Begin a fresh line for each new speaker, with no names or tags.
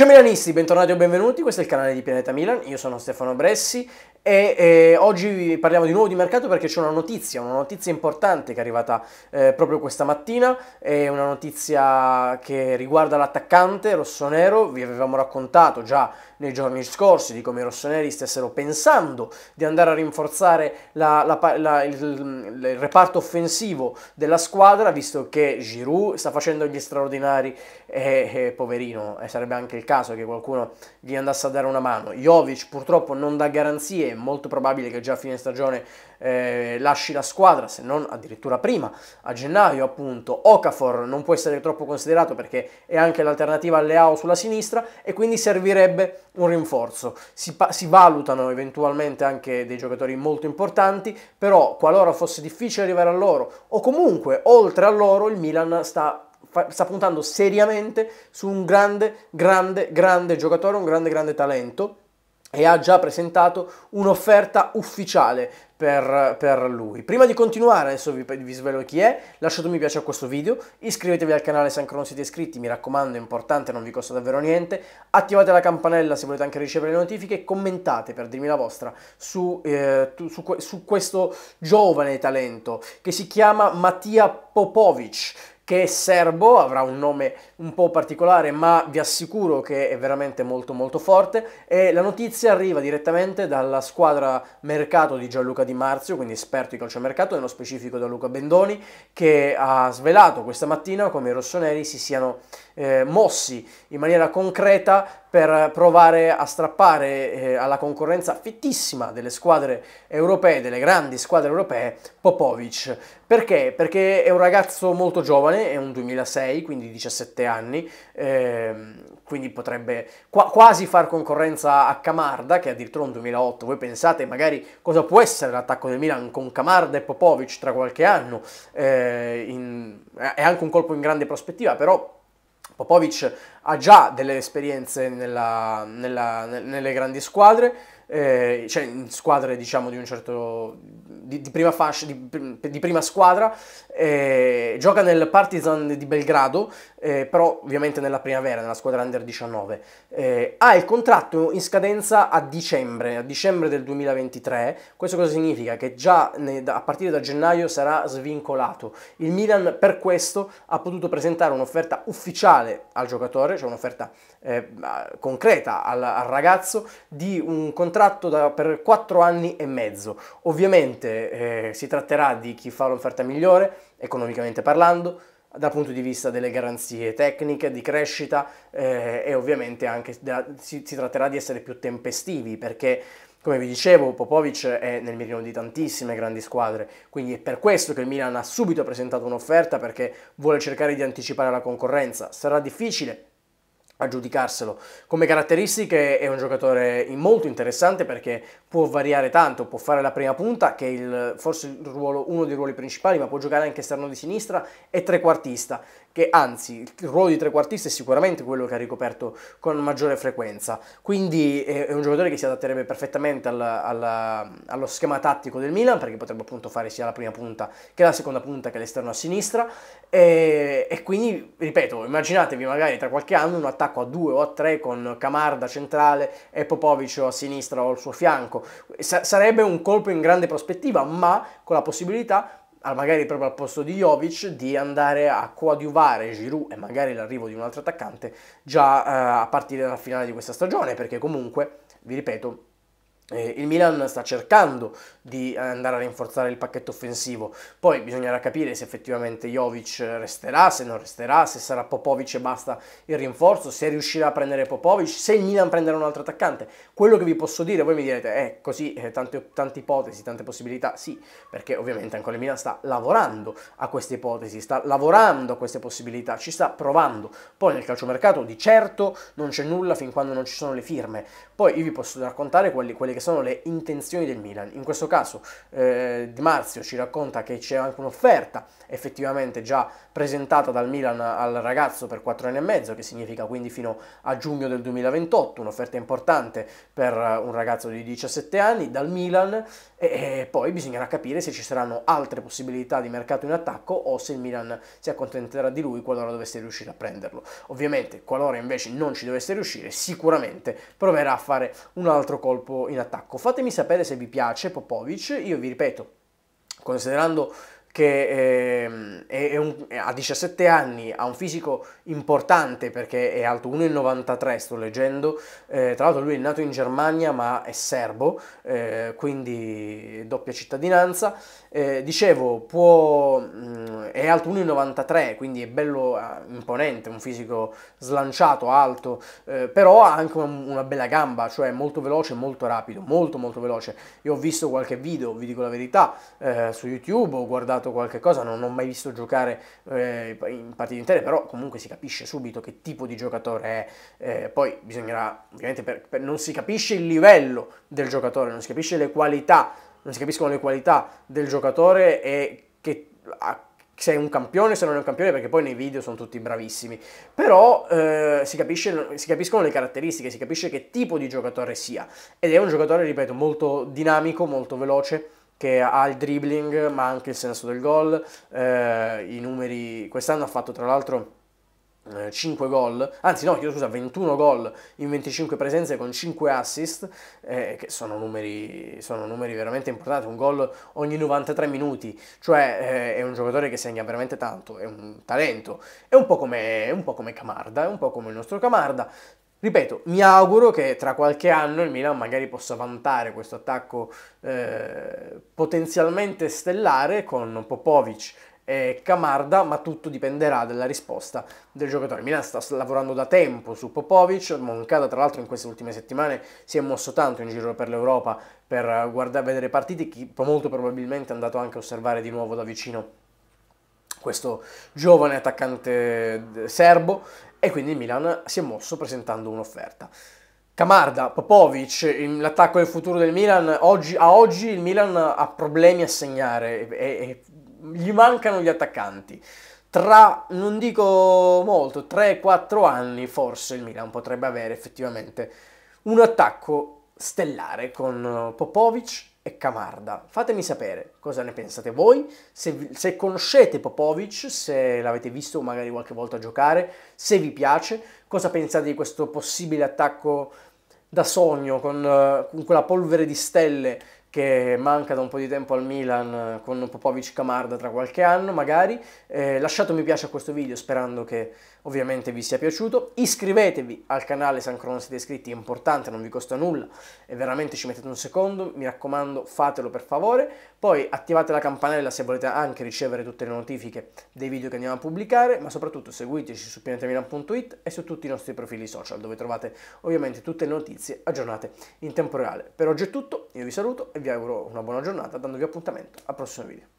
Ciao Milanisti, bentornati o benvenuti, questo è il canale di Pianeta Milan, io sono Stefano Bressi e eh, oggi parliamo di nuovo di mercato perché c'è una notizia, una notizia importante che è arrivata eh, proprio questa mattina, è una notizia che riguarda l'attaccante rossonero, vi avevamo raccontato già nei giorni scorsi di come i rossoneri stessero pensando di andare a rinforzare la, la, la, il, il, reparto offensivo della squadra, visto che Giroud sta facendo gli straordinari e, eh, e eh, poverino, e eh, sarebbe anche il caso che qualcuno gli andasse a dare una mano. Jovic purtroppo non dà garanzie, è molto probabile che già a fine stagione eh, lasci la squadra, se non addirittura prima, a gennaio appunto. Okafor non può essere troppo considerato perché è anche l'alternativa a Leao sulla sinistra e quindi servirebbe un rinforzo. Si, si valutano eventualmente anche dei giocatori molto importanti, però qualora fosse difficile arrivare a loro o comunque oltre a loro il Milan sta sta puntando seriamente su un grande, grande, grande giocatore, un grande, grande talento e ha già presentato un'offerta ufficiale per, per, lui. Prima di continuare, adesso vi, vi, svelo chi è, lasciate un mi piace a questo video, iscrivetevi al canale se ancora non siete iscritti, mi raccomando, è importante, non vi costa davvero niente, attivate la campanella se volete anche ricevere le notifiche, commentate per dirmi la vostra su, eh, tu, su, su questo giovane talento che si chiama Mattia Popovic che è serbo, avrà un nome un po' particolare, ma vi assicuro che è veramente molto molto forte e la notizia arriva direttamente dalla squadra mercato di Gianluca Di Marzio, quindi esperto di calciomercato, nello specifico da Luca Bendoni, che ha svelato questa mattina come i rossoneri si siano eh, mossi in maniera concreta per provare a strappare eh, alla concorrenza fittissima delle squadre europee, delle grandi squadre europee, Popovic. Perché? Perché è un ragazzo molto giovane, è un 2006, quindi 17 anni, ehm, quindi potrebbe qua quasi far concorrenza a Camarda, che è addirittura un 2008. Voi pensate magari cosa può essere l'attacco del Milan con Camarda e Popovic tra qualche anno, eh, in, è anche un colpo in grande prospettiva, però Popovic ha già delle esperienze nella, nella, nelle grandi squadre, eh, cioè in squadre diciamo di un certo di, di, prima, fascia, di, di prima squadra eh, gioca nel Partizan di Belgrado, eh, però ovviamente nella primavera, nella squadra under 19. Eh, ha il contratto in scadenza a dicembre, a dicembre del 2023. Questo cosa significa? Che già ne, a partire da gennaio sarà svincolato. Il Milan per questo ha potuto presentare un'offerta ufficiale al giocatore, cioè un'offerta eh, concreta al, al, ragazzo di un contratto da, per 4 anni e mezzo. Ovviamente eh, si tratterà di chi fa l'offerta migliore economicamente parlando, dal punto di vista delle garanzie tecniche, di crescita eh, e ovviamente anche da, si, si tratterà di essere più tempestivi perché come vi dicevo, Popovic è nel mirino di tantissime grandi squadre, quindi è per questo che il Milan ha subito presentato un'offerta perché vuole cercare di anticipare la concorrenza. Sarà difficile, a giudicarselo. Come caratteristiche è un giocatore molto interessante perché può variare tanto, può fare la prima punta, che è il, forse il ruolo, uno dei ruoli principali, ma può giocare anche esterno di sinistra e trequartista che anzi il ruolo di trequartista è sicuramente quello che ha ricoperto con maggiore frequenza, quindi eh, è un giocatore che si adatterebbe perfettamente al, al, allo schema tattico del Milan perché potrebbe appunto fare sia la prima punta che la seconda punta che l'esterno a sinistra e, e quindi ripeto immaginatevi magari tra qualche anno un attacco a due o a tre con Camarda centrale e Popovic a sinistra o al suo fianco, Sa sarebbe un colpo in grande prospettiva ma con la possibilità magari proprio al posto di Jovic, di andare a coadiuvare Giroud e magari l'arrivo di un altro attaccante già eh, a partire dalla finale di questa stagione, perché comunque, vi ripeto, eh, il Milan sta cercando di eh, andare a rinforzare il pacchetto offensivo, poi bisognerà capire se effettivamente Jovic resterà, se non resterà, se sarà Popovic e basta il rinforzo, se riuscirà a prendere Popovic, se il Milan prenderà un altro attaccante. Quello che vi posso dire, voi mi direte, è eh, così, eh, tante, tante, ipotesi, tante possibilità, sì, perché ovviamente ancora il Milan sta lavorando a queste ipotesi, sta lavorando a queste possibilità, ci sta provando. Poi nel calciomercato di certo non c'è nulla fin quando non ci sono le firme, poi io vi posso raccontare quelli, quelli che che sono le intenzioni del Milan. In questo caso eh, Di Marzio ci racconta che c'è anche un'offerta effettivamente già presentata dal Milan al ragazzo per 4 anni e mezzo, che significa quindi fino a giugno del 2028, un'offerta importante per eh, un ragazzo di 17 anni dal Milan e, e poi bisognerà capire se ci saranno altre possibilità di mercato in attacco o se il Milan si accontenterà di lui qualora dovesse riuscire a prenderlo. Ovviamente qualora invece non ci dovesse riuscire sicuramente proverà a fare un altro colpo in attacco attacco. Fatemi sapere se vi piace Popovic, io vi ripeto, considerando che ehm, è, è un, a 17 anni ha un fisico importante perché è alto 1,93 sto leggendo, eh, tra l'altro lui è nato in Germania ma è serbo, eh, quindi doppia cittadinanza, eh, dicevo può, mh, mm, è alto 1,93 quindi è bello eh, imponente, un fisico slanciato, alto, eh, però ha anche una, una bella gamba, cioè molto veloce, molto rapido, molto molto veloce. Io ho visto qualche video, vi dico la verità, eh, su YouTube, ho guardato segnato qualche cosa, non ho mai visto giocare eh, in partite intere, però comunque si capisce subito che tipo di giocatore è. Eh, poi bisognerà, ovviamente, per, per, non si capisce il livello del giocatore, non si capisce le qualità, non si capiscono le qualità del giocatore e che... A, se è un campione, se non è un campione, perché poi nei video sono tutti bravissimi. Però eh, si, capisce, si, capiscono le caratteristiche, si capisce che tipo di giocatore sia. Ed è un giocatore, ripeto, molto dinamico, molto veloce, che ha il dribbling ma anche il senso del gol, eh, i numeri, quest'anno ha fatto tra l'altro 5 eh, gol, anzi no, chiedo scusa, 21 gol in 25 presenze con 5 assist, eh, che sono numeri, sono numeri, veramente importanti, un gol ogni 93 minuti, cioè eh, è un giocatore che segna veramente tanto, è un talento, è un po' come, un po come Camarda, è un po' come il nostro Camarda, Ripeto, mi auguro che tra qualche anno il Milan magari possa vantare questo attacco eh, potenzialmente stellare con Popovic e Camarda, ma tutto dipenderà dalla risposta del giocatore. Il Milan sta lavorando da tempo su Popovic, Moncada tra l'altro in queste ultime settimane si è mosso tanto in giro per l'Europa per guardare, vedere partiti, molto probabilmente è andato anche a osservare di nuovo da vicino questo giovane attaccante eh, serbo e quindi il Milan si è mosso presentando un'offerta. Camarda, Popovic, l'attacco del futuro del Milan, oggi, a oggi il Milan ha problemi a segnare, e, e, gli mancano gli attaccanti. Tra, non dico molto, 3-4 anni forse il Milan potrebbe avere effettivamente un attacco stellare con eh, Popovic e Camarda. Fatemi sapere cosa ne pensate voi, se, se conoscete Popovic, se l'avete visto magari qualche volta giocare, se vi piace, cosa pensate di questo possibile attacco da sogno con, eh, con quella polvere di stelle che manca da un po' di tempo al Milan eh, con Popovic Camarda tra qualche anno magari. Eh, lasciate un mi piace a questo video sperando che ovviamente vi sia piaciuto. Iscrivetevi al canale se ancora non siete iscritti, è importante, non vi costa nulla e veramente ci mettete un secondo, mi raccomando fatelo per favore. Poi attivate la campanella se volete anche ricevere tutte le notifiche dei video che andiamo a pubblicare, ma soprattutto seguiteci su pianetamilan.it e su tutti i nostri profili social dove trovate ovviamente tutte le notizie aggiornate in tempo reale. Per oggi è tutto, io vi saluto e vi auguro una buona giornata dandovi appuntamento al prossimo video.